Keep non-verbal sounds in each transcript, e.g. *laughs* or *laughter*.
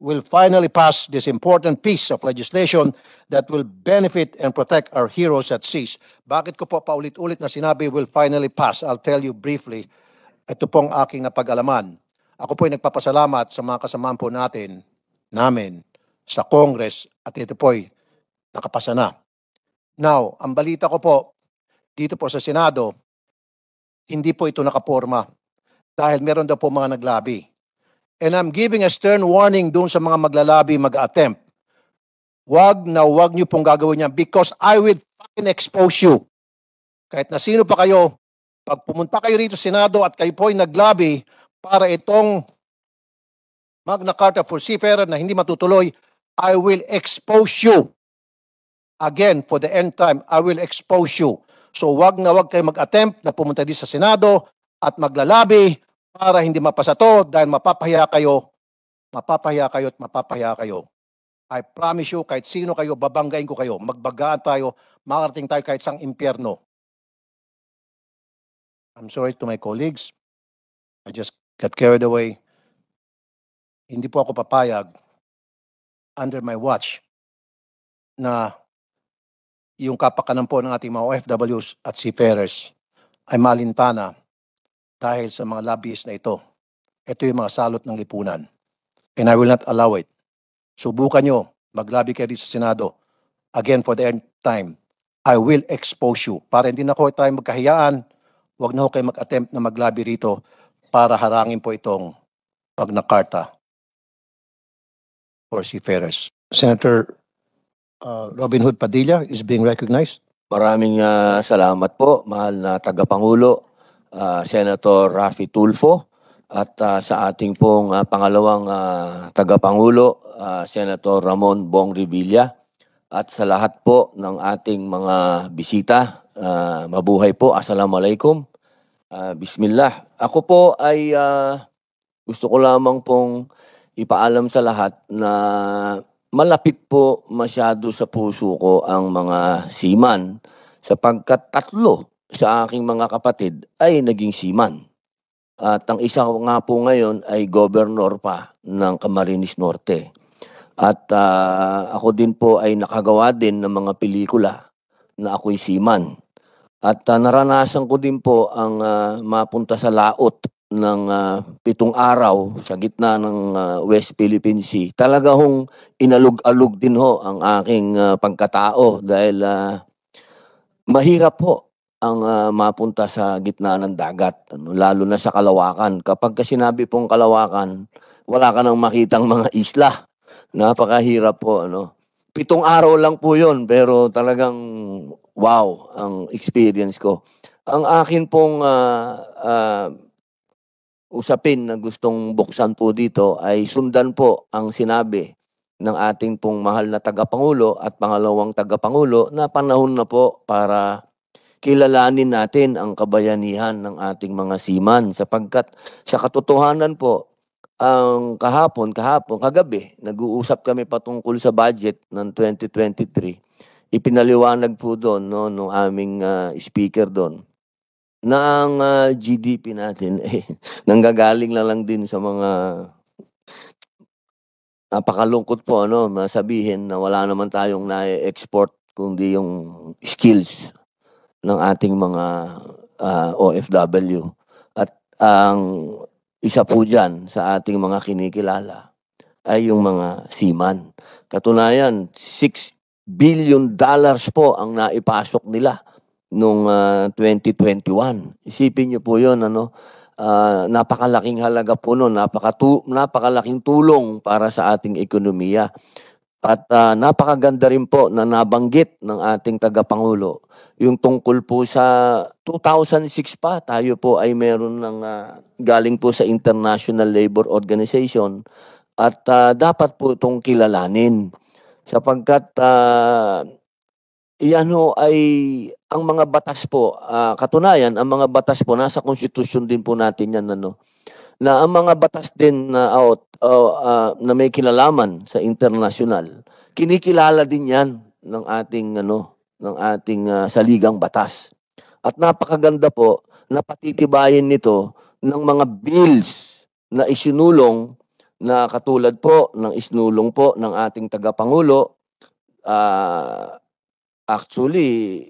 will finally pass this important piece of legislation that will benefit and protect our heroes at sea. Bakit ko po paulit-ulit na sinabi will finally pass? I'll tell you briefly. Ito pong aking napag-alaman. Ako po ay nagpapasalamat sa mga kasamahan po natin, namin, sa Congress at ito po ay nakapasa na. Now, ang balita ko po dito po sa Senado, hindi po ito nakaporma dahil meron daw po mga naglabi. And I'm giving a stern warning doon sa mga maglalabi mag-attempt. Wag na wag niyo pong gagawin yan because I will fucking expose you. Kahit na sino pa kayo, pag pumunta kayo rito sa Senado at kayo po'y naglabi para itong Magna Carta for Seafarer na hindi matutuloy, I will expose you. Again, for the end time, I will expose you. So wag na wag kayo mag-attempt na pumunta dito sa Senado at maglalabi para hindi mapasa to dahil mapapahiya kayo, mapapahiya kayo at mapapahiya kayo. I promise you, kahit sino kayo, babanggain ko kayo. Magbagaan tayo, makarating tayo kahit sang impyerno. I'm sorry to my colleagues. I just got carried away. Hindi po ako papayag under my watch na yung kapakanan po ng ating mga OFWs at seafarers ay malintana dahil sa mga lobbyists na ito. Ito yung mga salot ng lipunan. And I will not allow it. Subukan nyo, maglabi kayo dito sa Senado. Again, for the end time, I will expose you. Para hindi na ko tayo magkahiyaan, huwag na ho kayo mag-attempt na maglabi rito para harangin po itong pagnakarta for seafarers. Senator uh, Robin Hood Padilla is being recognized. Maraming uh, salamat po, mahal na tagapangulo uh, Senator Rafi Tulfo at uh, sa ating pong uh, pangalawang uh, tagapangulo, uh, Senator Ramon Bong Revilla at sa lahat po ng ating mga bisita. Uh, mabuhay po. Assalamualaikum. Uh, Bismillah. Ako po ay uh, gusto ko lamang pong ipaalam sa lahat na malapit po masyado sa puso ko ang mga seaman sapagkat tatlo sa aking mga kapatid ay naging seaman. At ang isa nga po ngayon ay governor pa ng Camarines Norte. At uh, ako din po ay nakagawa din ng mga pelikula na ako'y seaman. At uh, naranasan ko din po ang uh, mapunta sa laot ng uh, pitong araw sa gitna ng uh, West Philippine Sea. Talaga hong inalog-alog din ho ang aking uh, pagkatao dahil uh, mahirap po ang uh, mapunta sa gitna ng dagat, ano, lalo na sa Kalawakan. Kapag sinabi pong Kalawakan, wala ka nang makitang mga isla. Napakahirap po. Ano. Pitong araw lang po yon pero talagang wow ang experience ko. Ang akin pong uh, uh, usapin na gustong buksan po dito ay sundan po ang sinabi ng ating pong mahal na tagapangulo at pangalawang tagapangulo na panahon na po para kilalanin natin ang kabayanihan ng ating mga seaman sapagkat sa katotohanan po, ang kahapon, kahapon, kagabi, nag-uusap kami patungkol sa budget ng 2023. Ipinaliwanag po doon no, nung aming uh, speaker doon na ang uh, ah, GDP natin *laughs* eh, nanggagaling lang lang din sa mga napakalungkot po ano masabihin na wala naman tayong na-export kundi yung skills ng ating mga uh, ah, OFW. At ang isa po dyan sa ating mga kinikilala ay yung mga seaman. Katunayan, 6 billion dollars po ang naipasok nila noong uh, 2021. Isipin niyo po 'yon ano, uh, napakalaking halaga po noon, napakatu napakalaking tulong para sa ating ekonomiya. At uh, napakaganda rin po na nabanggit ng ating tagapangulo yung tungkol po sa 2006 pa, tayo po ay meron ng uh, galing po sa International Labor Organization at uh, dapat po itong kilalanin sapagkat uh, ah, yan ho ay ang mga batas po, uh, katunayan, ang mga batas po, nasa konstitusyon din po natin yan ano, na ang mga batas din na out, uh, uh, na may kilalaman sa international, kinikilala din yan ng ating ano, ng ating uh, saligang batas. At napakaganda po na patitibayin nito ng mga bills na isinulong na katulad po ng isnulong po ng ating tagapangulo. Uh, actually,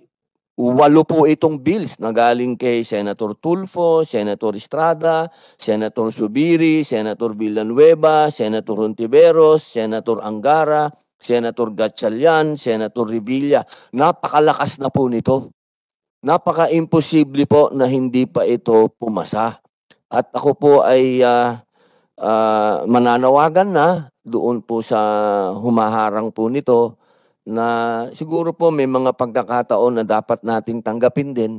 walo po itong bills na galing kay Senator Tulfo, Senator Estrada, Senator Subiri, Senator Villanueva, Senator Hontiveros, Senator Angara, Senator Gatchalian, Senator Revilla. Napakalakas na po nito. Napaka-imposible po na hindi pa ito pumasa. At ako po ay uh, uh, mananawagan na doon po sa humaharang po nito na siguro po may mga pagkakataon na dapat nating tanggapin din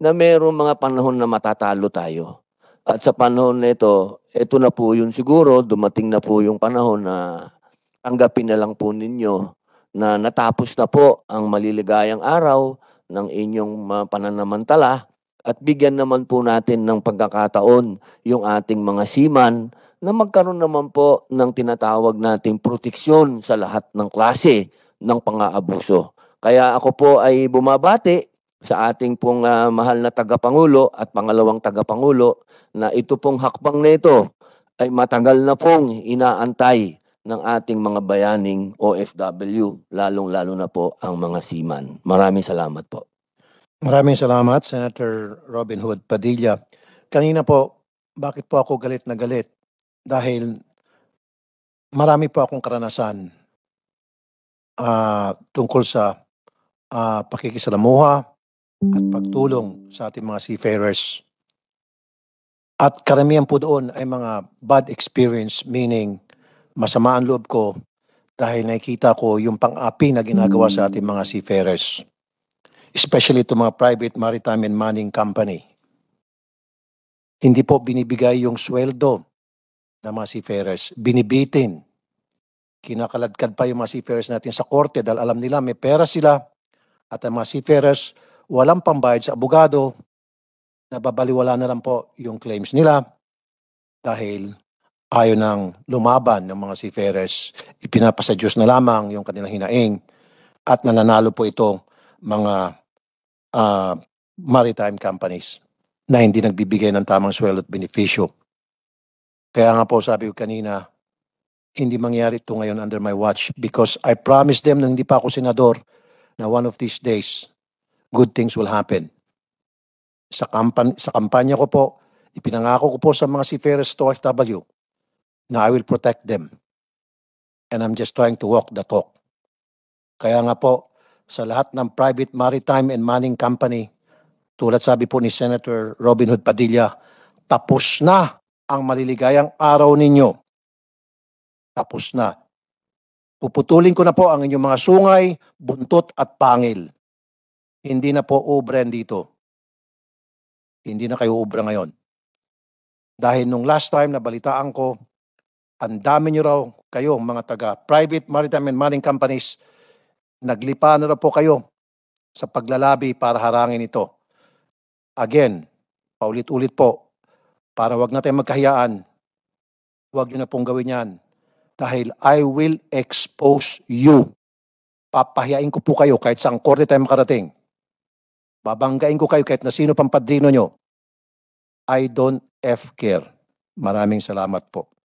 na mayroong mga panahon na matatalo tayo. At sa panahon ito, ito na po yun siguro, dumating na po yung panahon na tanggapin na lang po ninyo na natapos na po ang maliligayang araw ng inyong pananamantala at bigyan naman po natin ng pagkakataon yung ating mga siman na magkaroon naman po ng tinatawag nating proteksyon sa lahat ng klase ng pang-aabuso. Kaya ako po ay bumabati sa ating pong uh, mahal na tagapangulo at pangalawang tagapangulo na ito pong hakbang nito ay matagal na pong inaantay ng ating mga bayaning OFW, lalong-lalo na po ang mga seaman. Maraming salamat po. Maraming salamat, Senator Robin Hood Padilla. Kanina po, bakit po ako galit na galit? Dahil marami po akong karanasan uh, tungkol sa uh, pakikisalamuha at pagtulong sa ating mga seafarers. At karamihan po doon ay mga bad experience, meaning masama ang loob ko dahil nakikita ko yung pang-api na ginagawa sa ating mga seafarers. Especially to mga private maritime and mining company. Hindi po binibigay yung sweldo ng mga seafarers. Binibitin. Kinakaladkad pa yung mga seafarers natin sa korte dahil alam nila may pera sila at ang mga seafarers walang pambayad sa abogado, na babaliwala na lang po yung claims nila dahil ayaw nang lumaban ng mga seafarers, ipinapasa Diyos na lamang yung kanilang hinaing at nananalo po ito mga uh, maritime companies na hindi nagbibigay ng tamang sweldo at beneficyo. Kaya nga po sabi ko kanina, hindi mangyari ito ngayon under my watch because I promised them nung hindi pa ako senador na one of these days, good things will happen. Sa, kampan sa kampanya ko po, ipinangako ko po sa mga seafarers to FW, na I will protect them. And I'm just trying to walk the talk. Kaya nga po, sa lahat ng private maritime and mining company, tulad sabi po ni Senator Robin Hood Padilla, tapos na ang maliligayang araw ninyo. Tapos na. Puputulin ko na po ang inyong mga sungay, buntot at pangil. Hindi na po ubren dito. Hindi na kayo ubra ngayon. Dahil nung last time na balitaan ko, ang dami nyo raw kayo mga taga private maritime and mining companies, naglipa na raw po kayo sa paglalabi para harangin ito. Again, paulit-ulit po, para wag natin magkahiyaan, wag nyo na pong gawin yan. Dahil I will expose you. Papahiyain ko po kayo kahit saan korte tayo makarating. Babanggain ko kayo kahit na sino pang padrino nyo. I don't F care. Maraming salamat po.